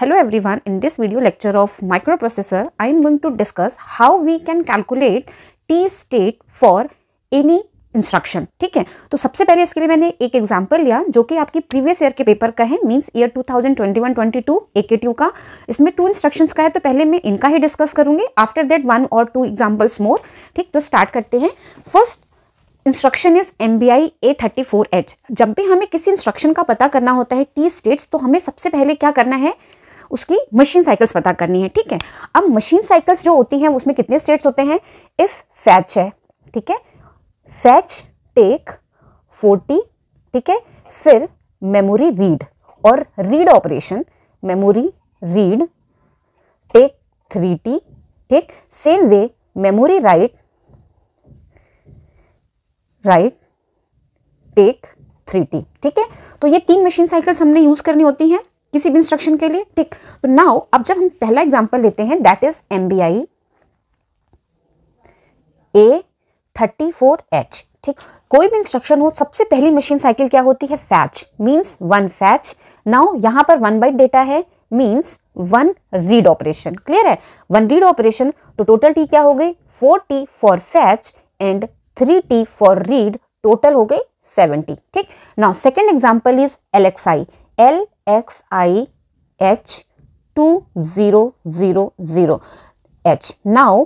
Hello everyone, in this video lecture of microprocessor, I am going to discuss how we can calculate T state for any instruction ठीक है तो सबसे पहले इसके लिए मैंने एक एग्जाम्पल लिया जो कि आपकी प्रीवियस ईयर के पेपर का है मींस ईयर 2021-22 एकेटीयू का इसमें टू इंस्ट्रक्शंस का है तो पहले मैं इनका ही डिस्कस करूंगी आफ्टर दैट वन और टू एग्जांपल्स मोर ठीक तो स्टार्ट करते हैं first instruction is M B I A thirty four H जब भी हमें किसी इंस्ट्रक्शन का पता करना होता है टी स्टेट्स तो हमें सबसे पहले क्या करना है उसकी मशीन साइकिल्स पता करनी है ठीक है अब मशीन साइकिल्स जो होती हैं उसमें कितने स्टेट्स होते हैं इफ़ फैच है ठीक है फैच टेक फोर्टी ठीक है फिर मेमोरी रीड और read operation memory read take three T ठीक same way memory write write take three T ठीक है तो ये तीन मशीन साइकिल्स हमने यूज़ करनी होती हैं किसी भी इंस्ट्रक्शन के लिए ठीक तो नाउ अब जब हम पहला एग्जाम्पल लेते हैं that is M B I A thirty four H ठीक कोई भी इंस्ट्रक्शन हो सबसे पहली मशीन साइकिल क्या होती है fetch means one fetch now यहां पर वन बाइट डेटा है means one read operation clear है वन रीड ऑपरेशन तो टोटल टी क्या हो गई four T for fetch and three T for read total हो गई सेवेंटी ठीक now second example is L X I L X I H two zero zero zero H now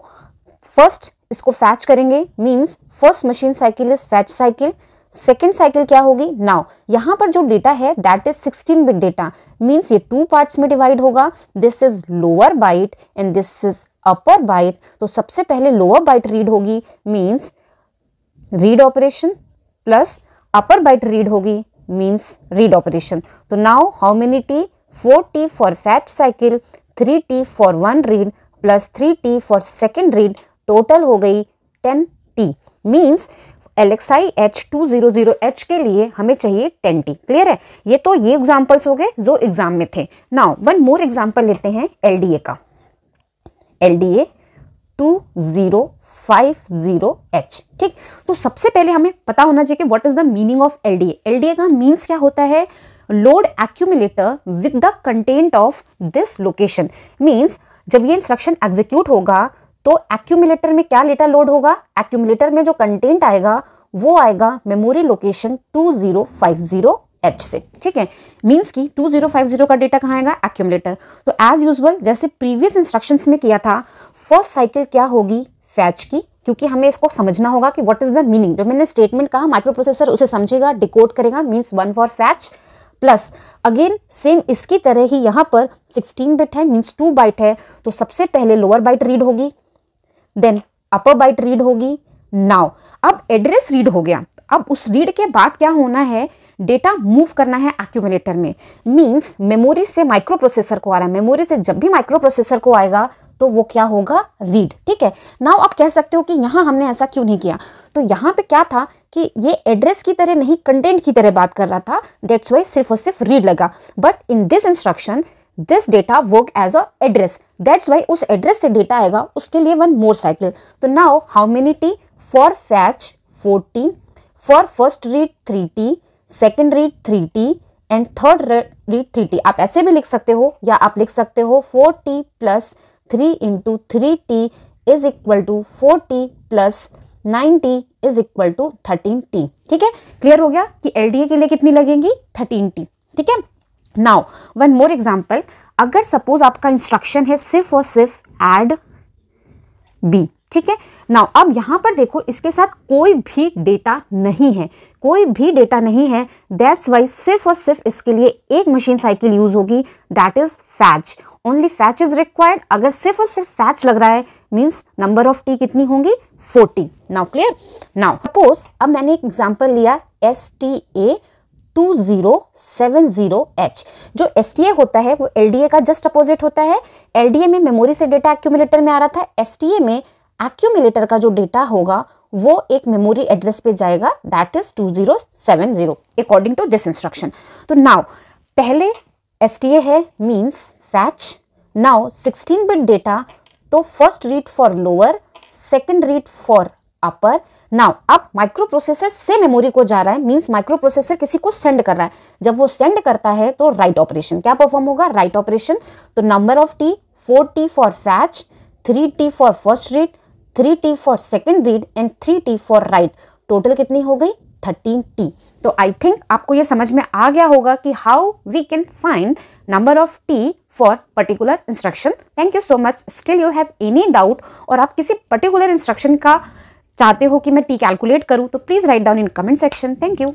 first इसको fetch करेंगे means first machine cycle is fetch cycle second cycle क्या होगी now यहां पर जो डेटा है that is 16 bit data means ये two parts में डिवाइड होगा this is lower byte and this is upper byte तो सबसे पहले लोअर बाइट रीड होगी means read operation plus upper byte read होगी means read operation. So now how many T? 4T for fetch cycle, 3T for one read plus 3T for second read total ho gayi 10T means L X I H two zero zero H के लिए हमें चाहिए ten T clear है ये तो ये examples हो गए जो एग्जाम में थे नाउ वन मोर एग्जाम्पल लेते हैं एल का एल टू जीरो 50H ठीक तो सबसे पहले हमें पता होना चाहिए कि what is the meaning of LDA LDA का मीन्स क्या होता है load accumulator with the content of this location means जब ये इंस्ट्रक्शन एग्जीक्यूट होगा तो एक्यूमिलेटर में क्या लेटा लोड होगा एक्यूमिलेटर में जो कंटेंट आएगा वो आएगा मेमोरी लोकेशन 2050H से ठीक है मींस की 2050 का डेटा कहाँ आएगा एक्यूमुलेटर तो एज यूजल जैसे प्रीवियस इंस्ट्रक्शंस में किया था फर्स्ट साइकिल क्या होगी फैच की क्योंकि हमें इसको समझना होगा कि व्हाट इज़ द मीनिंग जो मैंने स्टेटमेंट कहा माइक्रो प्रोसेसर उसे समझेगा डिकोड करेगा means one for fetch plus again same इसकी तरह ही यहाँ पर 16 बिट है मीन्स टू बाइट है तो सबसे पहले लोअर बाइट रीड होगी देन अपर बाइट रीड होगी नाउ अब एड्रेस रीड हो गया अब उस रीड के बाद क्या होना है डेटा मूव करना है एक्यूमुलेटर में मींस मेमोरी से माइक्रो प्रोसेसर को आ रहा है मेमोरी से जब भी माइक्रो प्रोसेसर को आएगा तो वो क्या होगा रीड ठीक है नाउ आप कह सकते हो कि यहाँ हमने ऐसा क्यों नहीं किया तो यहाँ पे क्या था कि ये एड्रेस की तरह नहीं कंटेंट की तरह बात कर रहा था डेट्स वाई सिर्फ और सिर्फ रीड लगा but in this instruction this data work as a address that's why उस एड्रेस से डेटा आएगा उसके लिए वन मोर साइकिल तो now how many T for fetch four T for first read three T second read three T and third read three T आप ऐसे भी लिख सकते हो या आप लिख सकते हो four T plus three into three T is equal to four T plus nine T is equal to thirteen T ठीक है क्लियर हो गया कि एलडीए के लिए कितनी लगेंगी थर्टीन टी ठीक है नाउ वन मोर एग्जाम्पल अगर सपोज आपका इंस्ट्रक्शन है सिर्फ और सिर्फ एड बी ठीक है नाउ अब यहां पर देखो इसके साथ कोई भी डेटा नहीं है कोई भी डेटा नहीं है दैट्स वाई सिर्फ और सिर्फ इसके लिए एक मशीन साइकिल यूज होगी that is fetch only fetch is required अगर सिर्फ और सिर्फ फैच लग रहा है मीन्स नंबर ऑफ टी कितनी होंगी 40 नाउ क्लियर नाउ सपोज अब मैंने एक एग्जाम्पल लिया S T A two zero seven zero H जो एस टी ए होता है वो एल डी ए का जस्ट अपोजिट होता है एल डी ए में मेमोरी से डेटा एक्यूमिलेटर में आ रहा था एस टी ए में एक्यूमिलेटर का जो डेटा होगा वो एक मेमोरी एड्रेस पे जाएगा that is two zero seven zero according to this instruction तो नाउ पहले एस ए है means fetch now sixteen bit data तो first read for lower second read for upper now अब माइक्रो प्रोसेसर से memory को जा रहा है मीन्स माइक्रो प्रोसेसर किसी को सेंड कर रहा है जब वो सेंड करता है तो राइट ऑपरेशन क्या परफॉर्म होगा राइट ऑपरेशन तो number of T four T for fetch three T for first read three T for second read and three T for write total कितनी हो गई थर्टीन टी तो आई थिंक आपको ये समझ में आ गया होगा कि how we can find number of T for particular instruction thank you so much still you have any doubt और आप किसी पर्टिकुलर इंस्ट्रक्शन का चाहते हो कि मैं टी कैलकुलेट करूँ तो please write down in comment section thank you